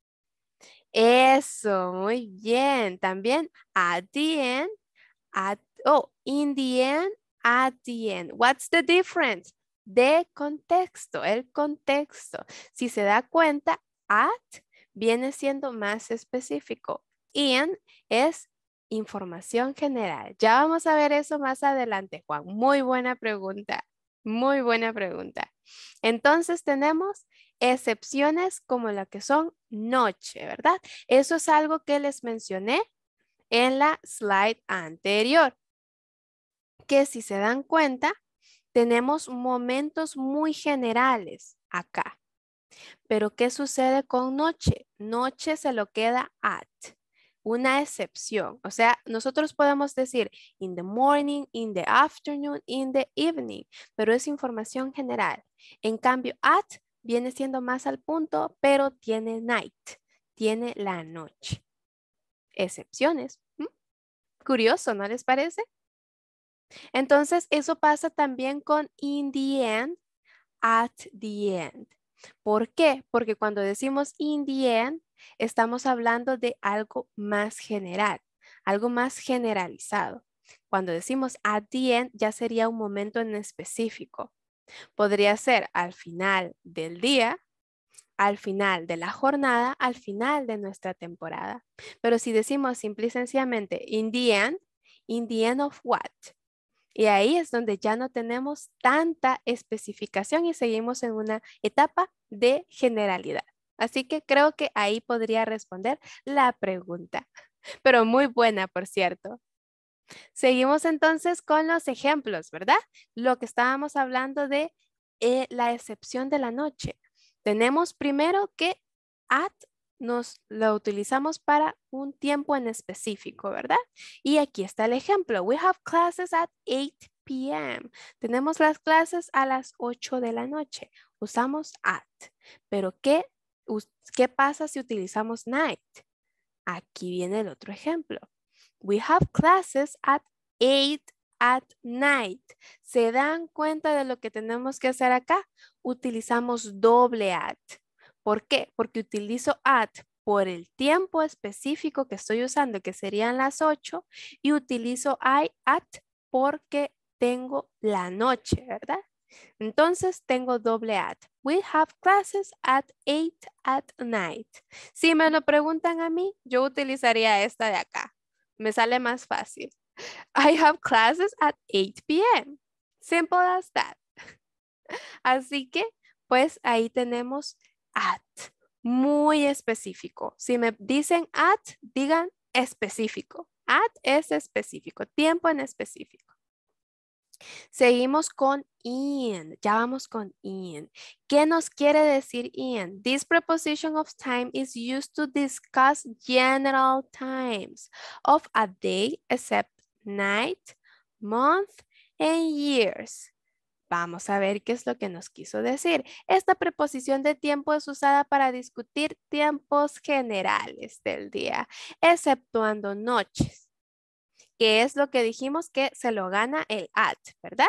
Eso, muy bien. También at the end, at, oh, in the end, at the end. What's the difference? De contexto, el contexto. Si se da cuenta, at viene siendo más específico. In es información general. Ya vamos a ver eso más adelante, Juan. Muy buena pregunta, muy buena pregunta. Entonces tenemos excepciones como la que son noche, ¿verdad? Eso es algo que les mencioné en la slide anterior, que si se dan cuenta, tenemos momentos muy generales acá. Pero ¿qué sucede con noche? Noche se lo queda at una excepción. O sea, nosotros podemos decir in the morning, in the afternoon, in the evening, pero es información general. En cambio, at viene siendo más al punto, pero tiene night, tiene la noche. Excepciones. Curioso, ¿no les parece? Entonces, eso pasa también con in the end, at the end. ¿Por qué? Porque cuando decimos in the end, estamos hablando de algo más general, algo más generalizado. Cuando decimos at the end, ya sería un momento en específico. Podría ser al final del día, al final de la jornada, al final de nuestra temporada. Pero si decimos simple y sencillamente in the end, in the end of what? Y ahí es donde ya no tenemos tanta especificación y seguimos en una etapa de generalidad. Así que creo que ahí podría responder la pregunta, [laughs] pero muy buena, por cierto. Seguimos entonces con los ejemplos, ¿verdad? Lo que estábamos hablando de eh, la excepción de la noche. Tenemos primero que at nos lo utilizamos para un tiempo en específico, ¿verdad? Y aquí está el ejemplo. We have classes at 8 p.m. Tenemos las clases a las 8 de la noche. Usamos at. Pero ¿qué ¿Qué pasa si utilizamos night? Aquí viene el otro ejemplo. We have classes at 8 at night. ¿Se dan cuenta de lo que tenemos que hacer acá? Utilizamos doble at. ¿Por qué? Porque utilizo at por el tiempo específico que estoy usando, que serían las 8, y utilizo I at porque tengo la noche, ¿verdad? Entonces tengo doble at. We have classes at 8 at night. Si me lo preguntan a mí, yo utilizaría esta de acá. Me sale más fácil. I have classes at 8 p.m. Simple as that. Así que, pues ahí tenemos at. Muy específico. Si me dicen at, digan específico. At es específico, tiempo en específico. Seguimos con in. Ya vamos con in. ¿Qué nos quiere decir in? This preposition of time is used to discuss general times of a day except night, month, and years. Vamos a ver qué es lo que nos quiso decir. Esta preposición de tiempo es usada para discutir tiempos generales del día, exceptuando noches que es lo que dijimos que se lo gana el at, ¿verdad?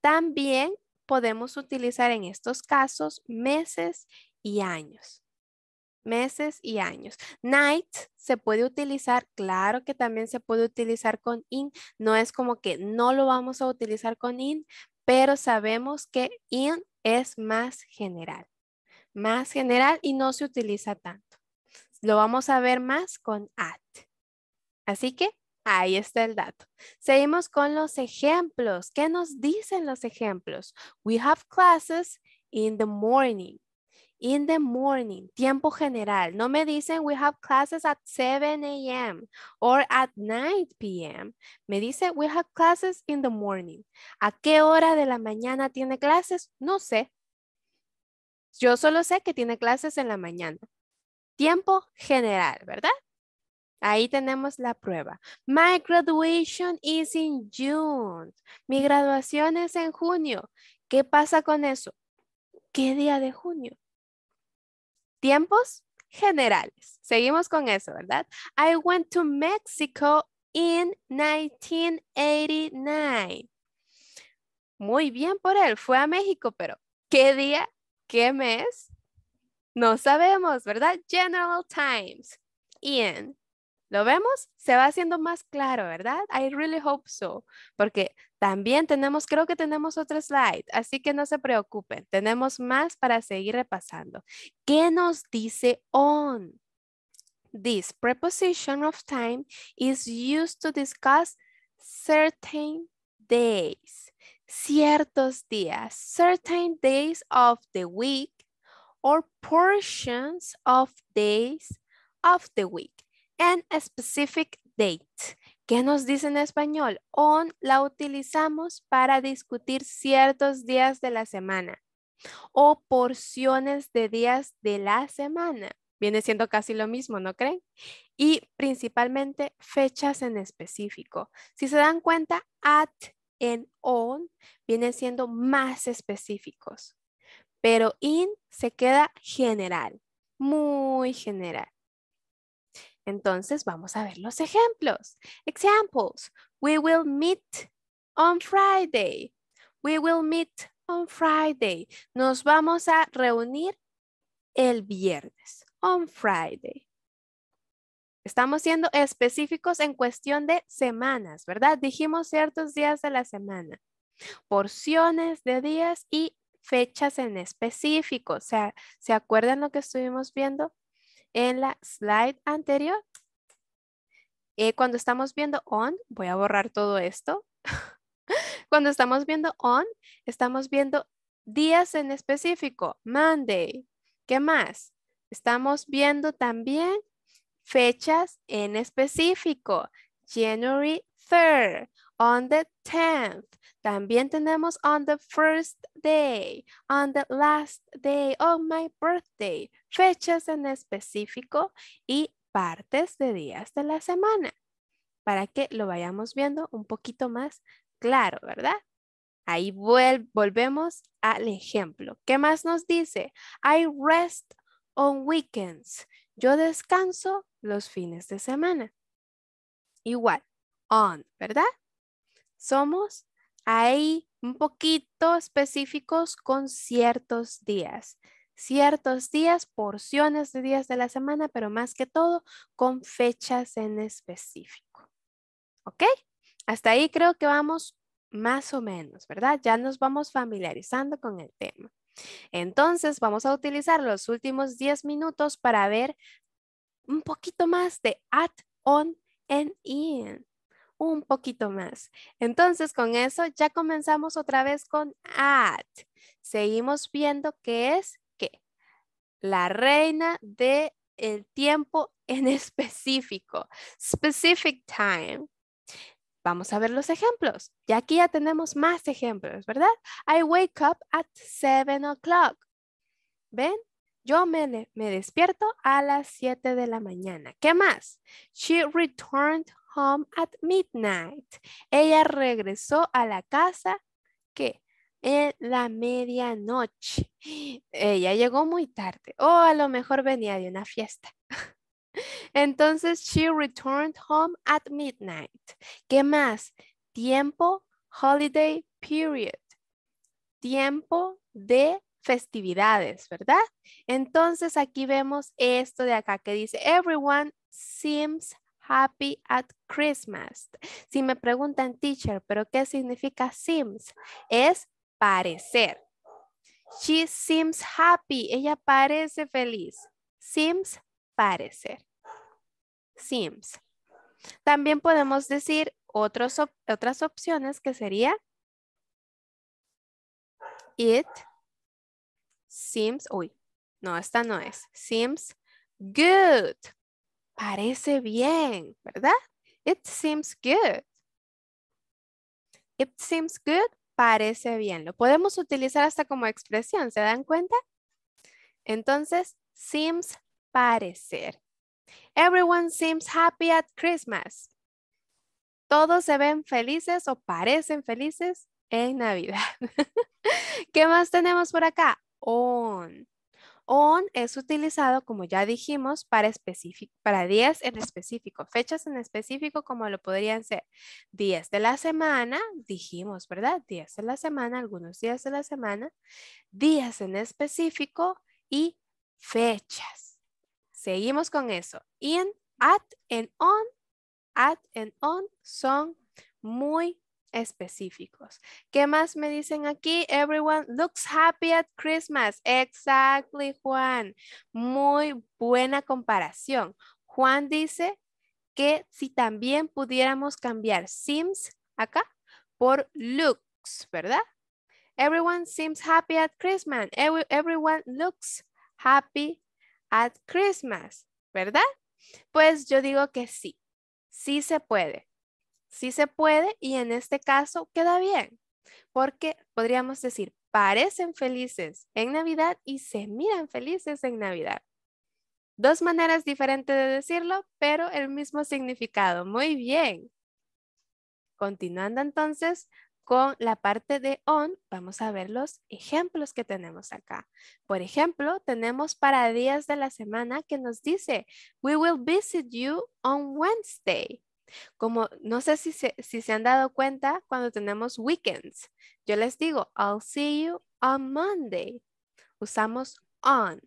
También podemos utilizar en estos casos meses y años. Meses y años. Night se puede utilizar, claro que también se puede utilizar con in. No es como que no lo vamos a utilizar con in, pero sabemos que in es más general. Más general y no se utiliza tanto. Lo vamos a ver más con at. Así que Ahí está el dato. Seguimos con los ejemplos. ¿Qué nos dicen los ejemplos? We have classes in the morning. In the morning, tiempo general. No me dicen we have classes at 7 a.m. or at 9 p.m. Me dice we have classes in the morning. ¿A qué hora de la mañana tiene clases? No sé. Yo solo sé que tiene clases en la mañana. Tiempo general, ¿verdad? Ahí tenemos la prueba. My graduation is in June. Mi graduación es en junio. ¿Qué pasa con eso? ¿Qué día de junio? Tiempos generales. Seguimos con eso, ¿verdad? I went to Mexico in 1989. Muy bien por él, fue a México, pero ¿qué día? ¿Qué mes? No sabemos, ¿verdad? General Times. Ian. ¿Lo vemos? Se va haciendo más claro, ¿verdad? I really hope so, porque también tenemos, creo que tenemos otro slide, así que no se preocupen, tenemos más para seguir repasando. ¿Qué nos dice on? This preposition of time is used to discuss certain days, ciertos días, certain days of the week or portions of days of the week and a specific date. ¿Qué nos dice en español? On la utilizamos para discutir ciertos días de la semana o porciones de días de la semana. Viene siendo casi lo mismo, ¿no creen? Y principalmente fechas en específico. Si se dan cuenta, at en on vienen siendo más específicos, pero in se queda general, muy general. Entonces vamos a ver los ejemplos. Examples. We will meet on Friday. We will meet on Friday. Nos vamos a reunir el viernes. On Friday. Estamos siendo específicos en cuestión de semanas, ¿verdad? Dijimos ciertos días de la semana, porciones de días y fechas en específico. O sea, ¿se acuerdan lo que estuvimos viendo? En la slide anterior, eh, cuando estamos viendo on, voy a borrar todo esto. [laughs] cuando estamos viendo on, estamos viendo días en específico, Monday. ¿Qué más? Estamos viendo también fechas en específico, January 3rd, on the 10th. También tenemos on the first day, on the last day of my birthday. Fechas en específico y partes de días de la semana para que lo vayamos viendo un poquito más claro, ¿verdad? Ahí volvemos al ejemplo. ¿Qué más nos dice? I rest on weekends. Yo descanso los fines de semana. Igual, on, ¿verdad? somos ahí un poquito específicos con ciertos días. Ciertos días, porciones de días de la semana, pero más que todo con fechas en específico. ¿Ok? Hasta ahí creo que vamos más o menos, ¿verdad? Ya nos vamos familiarizando con el tema. Entonces vamos a utilizar los últimos 10 minutos para ver un poquito más de at, on, and in un poquito más. Entonces, con eso ya comenzamos otra vez con at. Seguimos viendo qué es qué. La reina de el tiempo [laughs] en específico. Specific time. Vamos a ver los ejemplos. Y aquí ya tenemos más ejemplos, ¿verdad? I wake up at seven o'clock. ¿Ven? Yo me, me, despierto a las 7 de la mañana. ¿Qué más? She returned home at midnight. Ella regresó a la casa que en la medianoche. Ella llegó muy tarde o a lo mejor venía de una fiesta. [laughs] Entonces, she returned home at midnight. ¿Qué más? Tiempo, holiday period. Tiempo de festividades, ¿verdad? Entonces, aquí vemos esto de acá que dice, everyone seems Happy at Christmas. Si me preguntan, teacher, ¿pero qué significa seems? Es parecer. She seems happy. Ella parece feliz. Seems, parecer. Seems. También podemos decir otras opciones que sería It seems, uy, no, esta no es. Seems good. Parece bien, ¿verdad? It seems good. It seems good, parece bien. Lo podemos utilizar hasta como expresión, ¿se dan cuenta? Entonces, seems parecer. Everyone seems happy at Christmas. Todos se ven felices o parecen felices en Navidad. [laughs] ¿Qué más tenemos por acá? On. On es utilizado, como ya dijimos, para, para días en específico, fechas en específico como lo podrían ser días de la semana, dijimos, ¿verdad? Días de la semana, algunos días de la semana, días en específico y fechas. Seguimos con eso. In, at and on, at and on son muy específicos. ¿Qué más me dicen aquí? Everyone looks happy at Christmas. Exactly, Juan. Muy buena comparación. Juan dice que si también pudiéramos cambiar seems acá por looks, ¿verdad? Everyone seems happy at Christmas. everyone looks happy at Christmas, ¿verdad? Pues yo digo que sí, sí se puede sí se puede y en este caso queda bien, porque podríamos decir, parecen felices en Navidad y se miran felices en Navidad. Dos maneras diferentes de decirlo, pero el mismo significado. Muy bien. Continuando entonces con la parte de on, vamos a ver los ejemplos que tenemos acá. Por ejemplo, tenemos para días de la semana que nos dice, we will visit you on Wednesday. Como no sé si se, han dado cuenta cuando tenemos weekends. Yo les digo, I'll see you on Monday. Usamos on.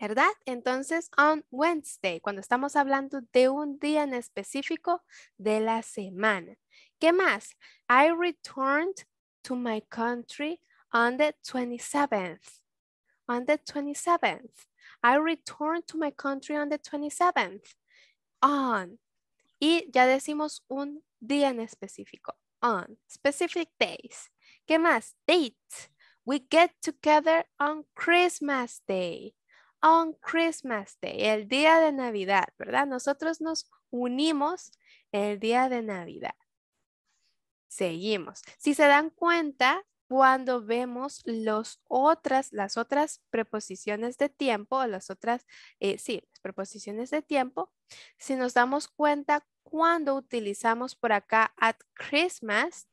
¿Verdad? Entonces, on Wednesday, cuando estamos hablando de un día en específico de la semana. ¿Qué más? I returned to my country on the 27th. On the 27th. I returned to my country on the 27th. On. Y ya decimos un día en específico. On. Specific days. ¿Qué más? Dates. We get together on Christmas Day. On Christmas Day. El día de Navidad, ¿verdad? Nosotros nos unimos el día de Navidad. Seguimos. Si se dan cuenta, cuando vemos los otras, las otras preposiciones de tiempo, las otras, eh, sí, las preposiciones de tiempo, si nos damos cuenta cuando utilizamos por acá at Christmas,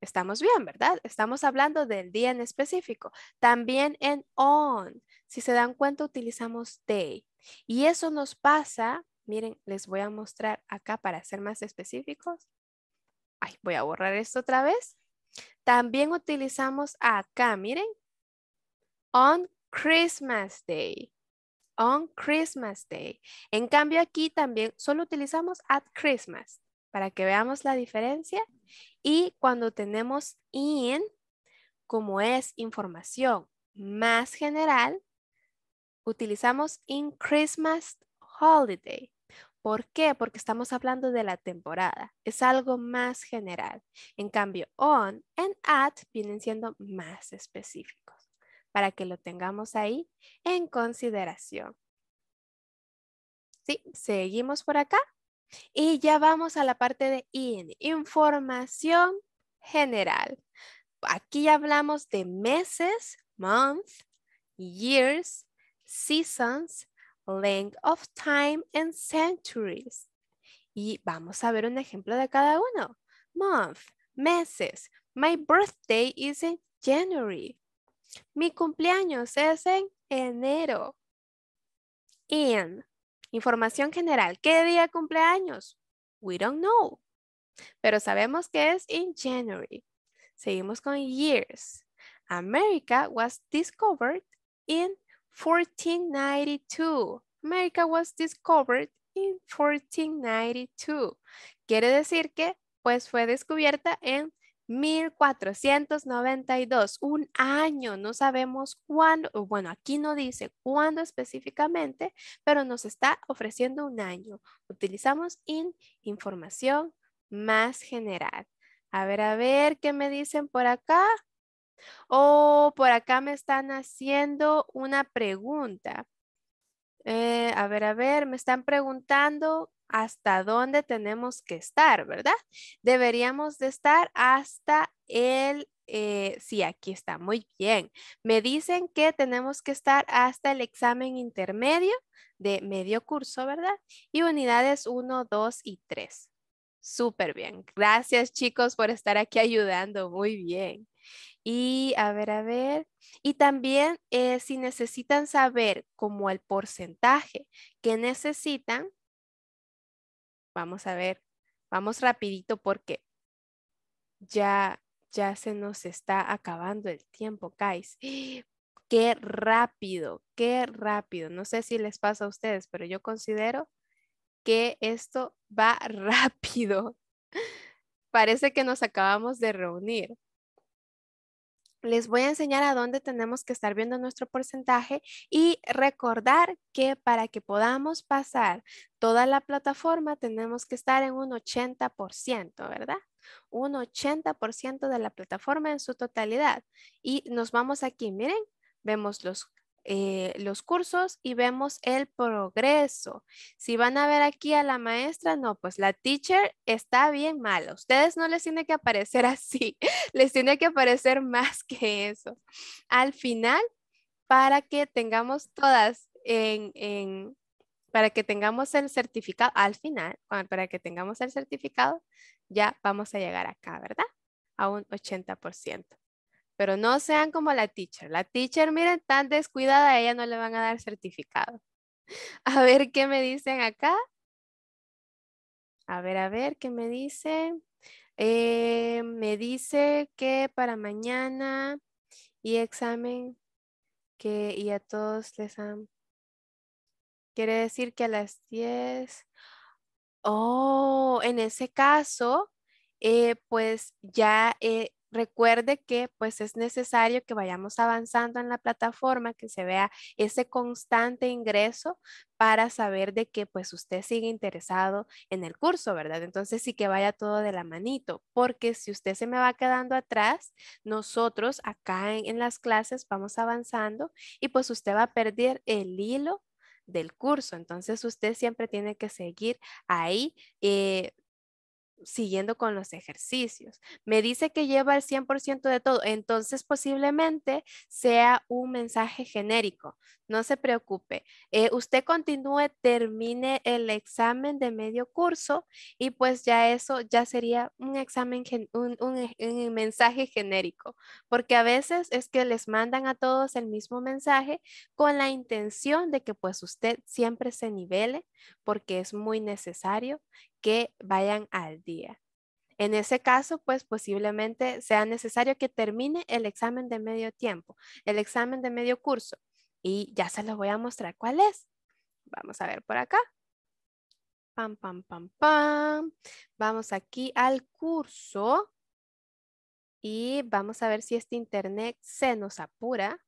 estamos bien, ¿verdad? Estamos hablando del día en específico. También en on, si se dan cuenta, utilizamos day. Y eso nos pasa, miren, les voy a mostrar acá para ser más específicos. Ay, voy a borrar esto otra vez. También utilizamos acá, miren, on Christmas Day on Christmas Day. En cambio aquí también solo utilizamos at Christmas para que veamos la diferencia. Y cuando tenemos in, como es información más general, utilizamos in Christmas holiday. ¿Por qué? Porque estamos hablando de la temporada. Es algo más general. En cambio, on and at vienen siendo más específicos para que lo tengamos ahí en consideración. Sí, seguimos por acá y ya vamos a la parte de información general. Aquí hablamos de meses, months, years, seasons, length of time and centuries. Y vamos a ver un ejemplo de cada uno. Month, meses. My birthday is in January. Mi cumpleaños es en enero. In. Información general. ¿Qué día cumpleaños? We don't know. Pero sabemos que es in January. Seguimos con years. America was discovered in 1492. America was discovered in 1492. Quiere decir que pues fue descubierta en 1492, un año, no sabemos cuándo, bueno, aquí no dice cuándo específicamente, pero nos está ofreciendo un año. Utilizamos in información más general. A ver, a ver, ¿qué me dicen por acá? O oh, por acá me están haciendo una pregunta. Eh, a ver, a ver, me están preguntando hasta dónde tenemos que estar, ¿verdad? Deberíamos de estar hasta el eh, sí, aquí está, muy bien. Me dicen que tenemos que estar hasta el examen intermedio de medio curso, ¿verdad? Y unidades 1, 2 y 3. Súper bien. Gracias chicos por estar aquí ayudando. Muy bien. Y a ver, a ver. Y también eh, si necesitan saber como el porcentaje que necesitan, Vamos a ver, vamos rapidito porque ya, ya se nos está acabando el tiempo, guys. ¡Ah! Qué rápido, qué rápido. No sé si les pasa a ustedes, pero yo considero que esto va [laughs] rápido. Parece que nos acabamos de reunir les voy a enseñar a dónde tenemos que estar viendo nuestro porcentaje y recordar que para que podamos pasar toda la plataforma tenemos que estar en un 80%, ¿verdad? Un 80% de la plataforma en su totalidad. Y nos vamos aquí, miren, vemos los eh, los cursos y vemos el progreso. Si van a ver aquí a la maestra, no, pues la teacher está bien mala. Ustedes no les tiene que aparecer [laughs] así, les tiene que aparecer más que eso. Al final, para que tengamos todas en, en para que tengamos el certificado, al final, para que tengamos el certificado, ya vamos a llegar acá, ¿verdad? A un 80% pero no sean como la teacher. La teacher, miren, tan descuidada, a ella no le van a dar certificado. [laughs] A ver qué me dicen acá. A ver, a ver, ¿qué me dicen? Eh, me dice que para mañana y examen que y a todos les han... Quiere decir que a las 10... Oh, en ese caso, eh, pues ya eh, recuerde que pues es necesario que vayamos avanzando en la plataforma, que se vea ese constante ingreso para saber de que pues usted sigue interesado en el curso, ¿verdad? Entonces sí que vaya todo de la manito, porque si usted se me va quedando atrás, nosotros acá en, las clases vamos avanzando y pues usted va a perder el hilo del curso. Entonces usted siempre tiene que seguir ahí eh, siguiendo con los ejercicios. Me dice que lleva el 100% de todo, entonces posiblemente sea un mensaje genérico. No se preocupe. Eh, usted continúe, termine el examen de medio curso y pues ya eso ya sería un examen, eh, un, mensaje genérico, porque a veces es que les mandan a todos el mismo mensaje con la intención de que pues usted siempre se nivele, porque es muy necesario que vayan al día. En ese caso, pues posiblemente sea necesario que termine el examen de medio tiempo, el examen de medio curso. Y ya se los voy a mostrar cuál es. Vamos a ver por acá. Pam, pam, pam, pam. Vamos aquí al curso. Y vamos a ver si este internet se nos apura.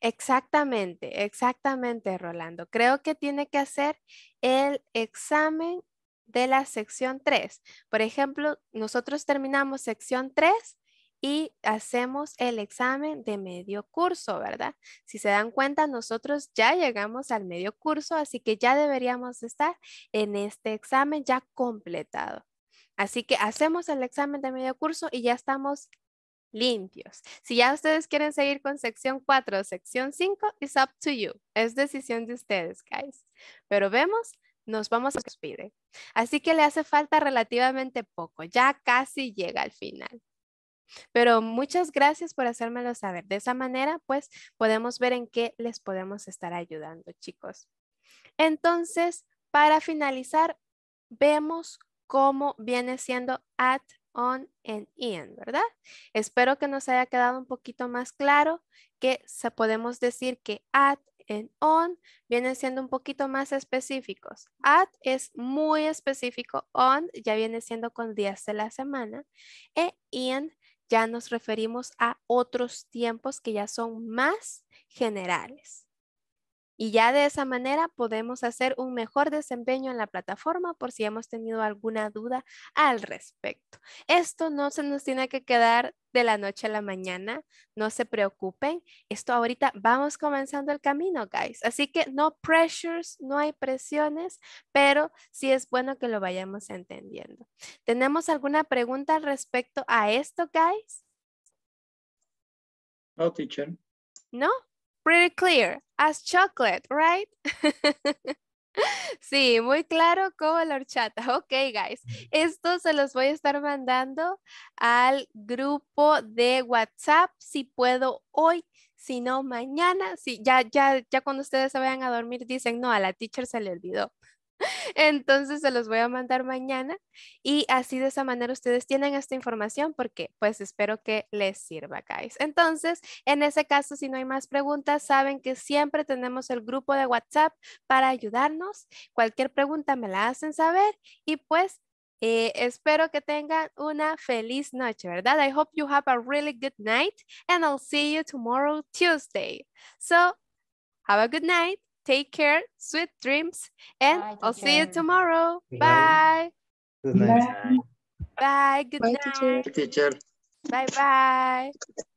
Exactamente, exactamente, Rolando. Creo que tiene que hacer el examen de la sección 3. Por ejemplo, nosotros terminamos sección 3 y hacemos el examen de medio curso, ¿verdad? Si se dan cuenta, nosotros ya llegamos al medio curso, así que ya deberíamos estar en este examen ya completado. Así que hacemos el examen de medio curso y ya estamos limpios. Si ya ustedes quieren seguir con sección 4 o sección 5, it's up to you. Es decisión de ustedes, guys. Pero vemos, nos vamos a despide. Así que le hace falta relativamente poco. Ya casi llega al final. Pero muchas gracias por hacérmelo saber. De esa manera, pues, podemos ver en qué les podemos estar ayudando, chicos. Entonces, para finalizar, vemos cómo viene siendo at on and in, ¿verdad? Espero que nos haya quedado un poquito más claro que podemos decir que at en on vienen siendo un poquito más específicos. At es muy específico, on ya viene siendo con días de la semana e in ya nos referimos a otros tiempos que ya son más generales. Y ya de esa manera podemos hacer un mejor desempeño en la plataforma por si hemos tenido alguna duda al respecto. Esto no se nos tiene que quedar de la noche a la mañana, no se preocupen. Esto ahorita vamos comenzando el camino, guys. Así que no pressures, no hay presiones, pero sí es bueno que lo vayamos entendiendo. ¿Tenemos alguna pregunta respecto a esto, guys? No, teacher. ¿No? Pretty clear as chocolate, right? [laughs] Sí, muy claro como la horchata. [laughs] Ok, guys. Esto se los voy a estar mandando al grupo de WhatsApp si puedo hoy, si no mañana. Si ya, ya, ya cuando ustedes se vayan a dormir dicen, no, a la teacher se le olvidó. [laughs] Entonces se los voy a mandar mañana y así de esa manera ustedes tienen esta información porque pues espero que les sirva, guys. Entonces, en ese caso, si no hay más preguntas, saben que siempre tenemos el grupo de WhatsApp para ayudarnos. Cualquier pregunta me la hacen saber y pues eh, espero que tengan una feliz noche, ¿verdad? I hope you have a really good night and I'll see you tomorrow, Tuesday. So, have a good night. Take care, sweet dreams, and Bye, I'll see you tomorrow. Good Bye. Good night. Bye. Bye. Good Bye, night. Teacher. Bye bye.